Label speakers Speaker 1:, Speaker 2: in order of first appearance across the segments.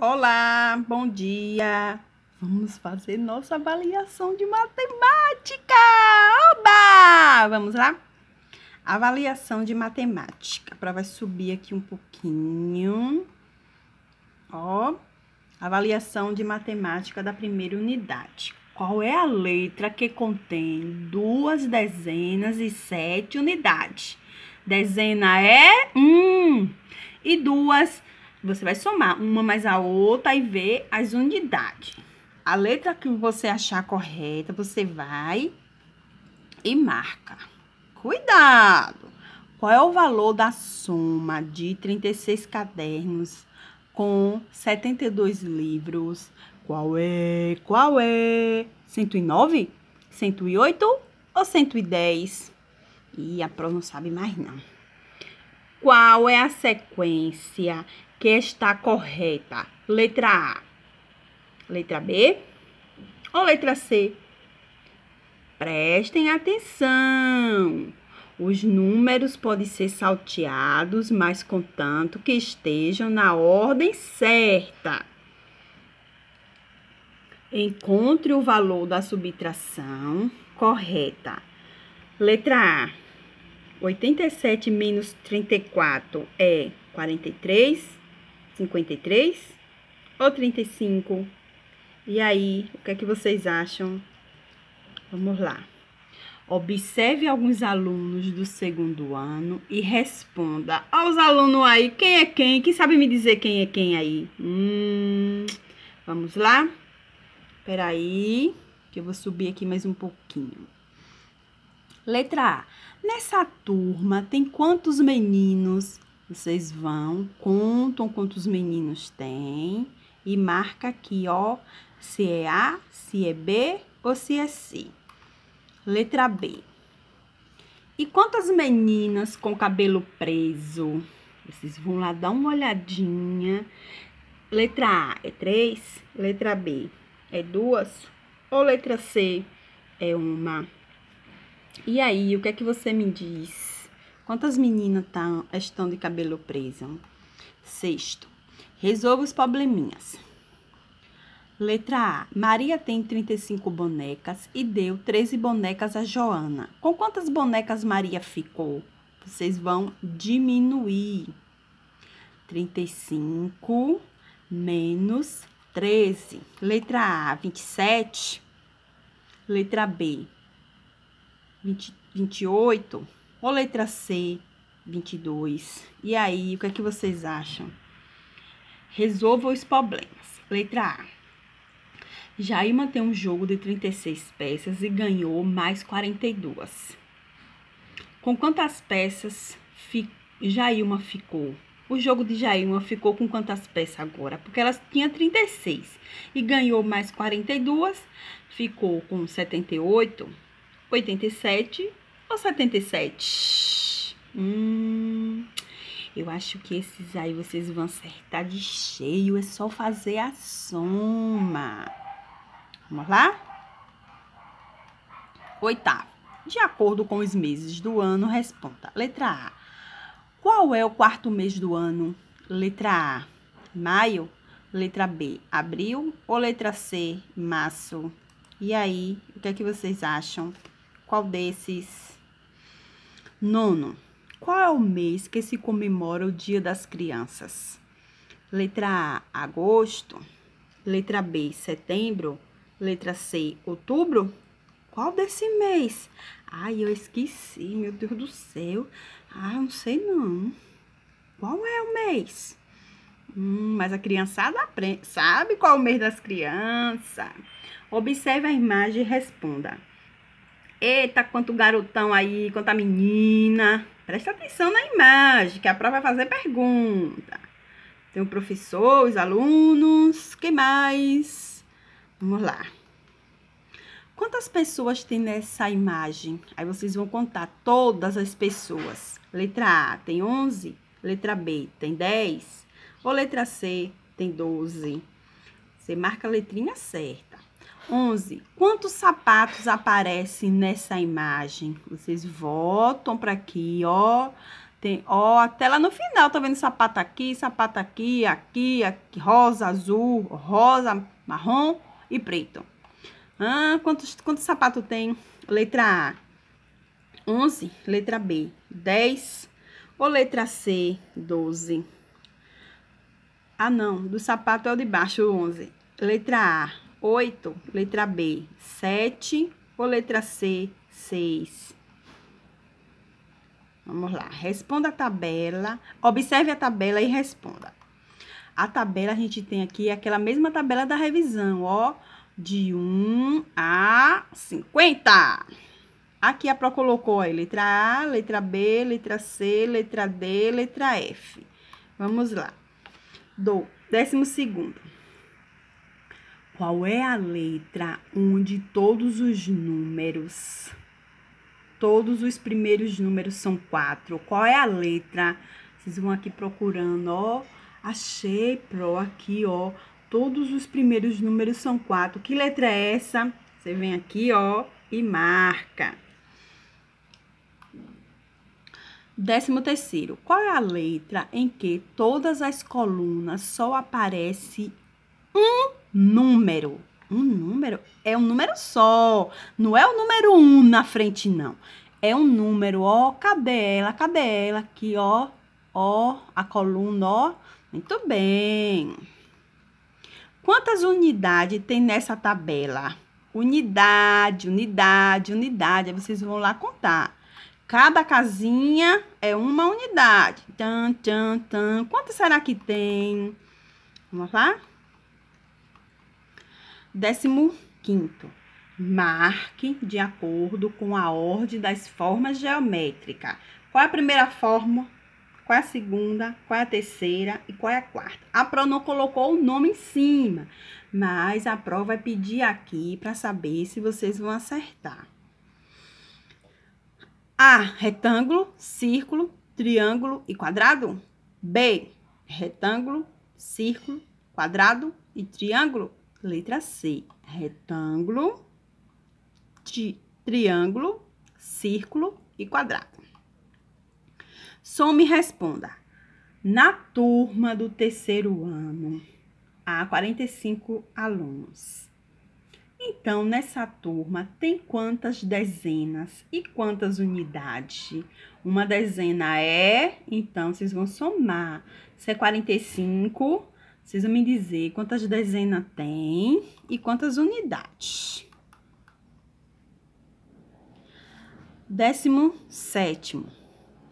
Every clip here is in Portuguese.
Speaker 1: Olá, bom dia. Vamos fazer nossa avaliação de matemática. Oba! Vamos lá? Avaliação de matemática. A vai subir aqui um pouquinho. Ó, avaliação de matemática da primeira unidade. Qual é a letra que contém duas dezenas e sete unidades? Dezena é um e duas você vai somar uma mais a outra e ver as unidades. A letra que você achar correta, você vai e marca. Cuidado! Qual é o valor da soma de 36 cadernos com 72 livros? Qual é? Qual é? 109? 108 ou 110? E a Pro não sabe mais não. Qual é a sequência que está correta? Letra A. Letra B ou letra C? Prestem atenção. Os números podem ser salteados, mas contanto que estejam na ordem certa. Encontre o valor da subtração correta. Letra A. 87 menos 34 é 43. 53 ou 35? E aí, o que é que vocês acham? Vamos lá. Observe alguns alunos do segundo ano e responda aos alunos aí quem é quem. Quem sabe me dizer quem é quem aí? Hum, vamos lá? Peraí, que eu vou subir aqui mais um pouquinho. Letra A. Nessa turma tem quantos meninos vocês vão, contam quantos meninos tem e marca aqui, ó, se é A, se é B ou se é C. Letra B. E quantas meninas com cabelo preso? Vocês vão lá dar uma olhadinha. Letra A é três, letra B é duas, ou letra C é uma. E aí, o que é que você me diz? Quantas meninas tá, estão de cabelo preso? Sexto, resolva os probleminhas. Letra A. Maria tem 35 bonecas e deu 13 bonecas a Joana. Com quantas bonecas Maria ficou? Vocês vão diminuir. 35 menos 13. Letra A, 27. Letra B, 20, 28 ou letra C, 22. E aí, o que é que vocês acham? Resolva os problemas. Letra A. Jair mantém um jogo de 36 peças e ganhou mais 42. Com quantas peças fi... Jailma ficou? O jogo de Jailma ficou com quantas peças agora? Porque ela tinha 36 e ganhou mais 42, ficou com 78, 87 ou 77? Hum, eu acho que esses aí vocês vão acertar de cheio. É só fazer a soma. Vamos lá? Oitavo. De acordo com os meses do ano, responda. Letra A. Qual é o quarto mês do ano? Letra A. Maio. Letra B. Abril. Ou letra C. Março. E aí, o que é que vocês acham? Qual desses Nono, qual é o mês que se comemora o Dia das Crianças? Letra A, agosto. Letra B, setembro. Letra C, outubro. Qual desse mês? Ai, eu esqueci, meu Deus do céu. Ah, não sei não. Qual é o mês? Hum, mas a criançada aprende. sabe qual é o mês das crianças. Observe a imagem e responda. Eita, quanto garotão aí, quanta menina. Presta atenção na imagem, que a prova vai é fazer pergunta. Tem o professor, os alunos, que mais? Vamos lá. Quantas pessoas tem nessa imagem? Aí vocês vão contar todas as pessoas. Letra A tem 11, letra B tem 10, ou letra C tem 12. Você marca a letrinha certa. 11. Quantos sapatos aparecem nessa imagem? Vocês voltam para aqui, ó. Tem, ó, até lá no final, tá vendo sapato aqui, sapato aqui, aqui, aqui, rosa, azul, rosa, marrom e preto. Ah, quantos, quantos sapatos tem? Letra A, 11. Letra B, 10. Ou letra C, 12. Ah, não, do sapato é o de baixo, o 11. Letra A, 8, letra B, 7 ou letra C, 6? Vamos lá, responda a tabela, observe a tabela e responda. A tabela a gente tem aqui é aquela mesma tabela da revisão, ó, de 1 a 50. Aqui a Pro colocou, ó, é letra A, letra B, letra C, letra D, letra F. Vamos lá. Do décimo segundo. Qual é a letra onde todos os números, todos os primeiros números são quatro? Qual é a letra? Vocês vão aqui procurando, ó. Achei, pro, aqui, ó. Todos os primeiros números são quatro. Que letra é essa? Você vem aqui, ó, e marca. Décimo terceiro, qual é a letra em que todas as colunas só aparece um número. Um número é um número só. Não é o número um na frente, não. É um número, ó, cadê ela? Cadê ela? Aqui, ó, ó, a coluna, ó. Muito bem. Quantas unidades tem nessa tabela? Unidade, unidade, unidade. Aí vocês vão lá contar. Cada casinha é uma unidade. Tan, tan, tan. Quanto será que tem? Vamos lá? Décimo quinto, marque de acordo com a ordem das formas geométricas. Qual é a primeira forma? Qual é a segunda? Qual é a terceira? E qual é a quarta? A prova não colocou o nome em cima, mas a prova vai pedir aqui para saber se vocês vão acertar. A, retângulo, círculo, triângulo e quadrado. B, retângulo, círculo, quadrado e triângulo. Letra C, retângulo, tri triângulo, círculo e quadrado. Some e responda. Na turma do terceiro ano, há 45 alunos. Então, nessa turma, tem quantas dezenas e quantas unidades? Uma dezena é, então, vocês vão somar. Se é 45, vocês vão me dizer quantas dezenas tem e quantas unidades. Décimo sétimo.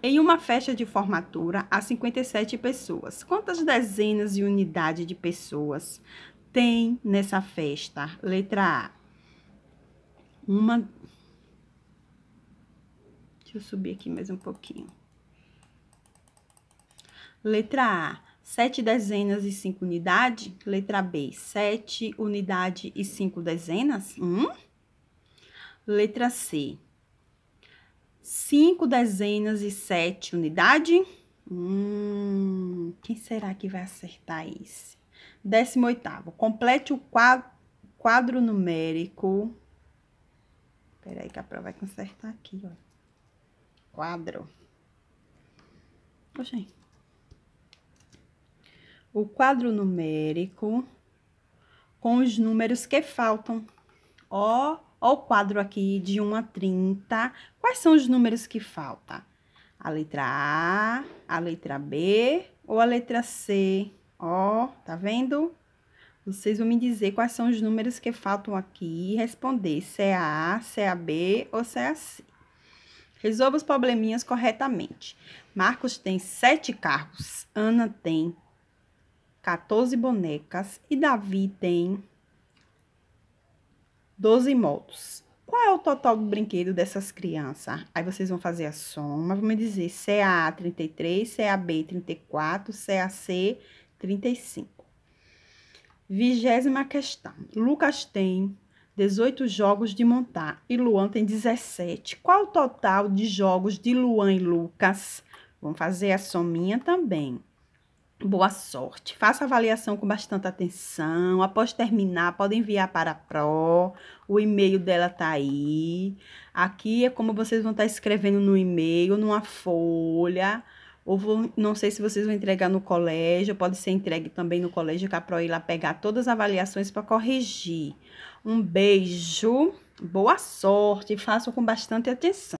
Speaker 1: Em uma festa de formatura, há 57 pessoas. Quantas dezenas e unidade de pessoas tem nessa festa? Letra A. Uma. Deixa eu subir aqui mais um pouquinho. Letra A sete dezenas e cinco unidades? Letra B, sete unidade e cinco dezenas? Hum? Letra C, cinco dezenas e sete unidades? Hum, quem será que vai acertar esse? Décimo oitavo, complete o quadro, quadro numérico. Peraí que a prova vai é consertar aqui, ó. Quadro. gente o quadro numérico com os números que faltam. Ó, ó o quadro aqui de 1 a 30. Quais são os números que faltam? A letra A, a letra B ou a letra C? Ó, tá vendo? Vocês vão me dizer quais são os números que faltam aqui e responder se é a A, se é a B ou se é a C. Resolva os probleminhas corretamente. Marcos tem sete carros, Ana tem 14 bonecas e Davi tem 12 motos. Qual é o total do brinquedo dessas crianças? Aí vocês vão fazer a soma, vão me dizer CA 33, CAB 34, CAC 35. Vigésima questão. Lucas tem 18 jogos de montar e Luan tem 17. Qual o total de jogos de Luan e Lucas? Vamos fazer a sominha também. Boa sorte. Faça a avaliação com bastante atenção. Após terminar, pode enviar para a Pro. O e-mail dela tá aí. Aqui é como vocês vão estar tá escrevendo no e-mail, numa folha. Ou vou, não sei se vocês vão entregar no colégio, pode ser entregue também no colégio, que a Pro ir lá pegar todas as avaliações para corrigir. Um beijo, boa sorte, Faça com bastante atenção.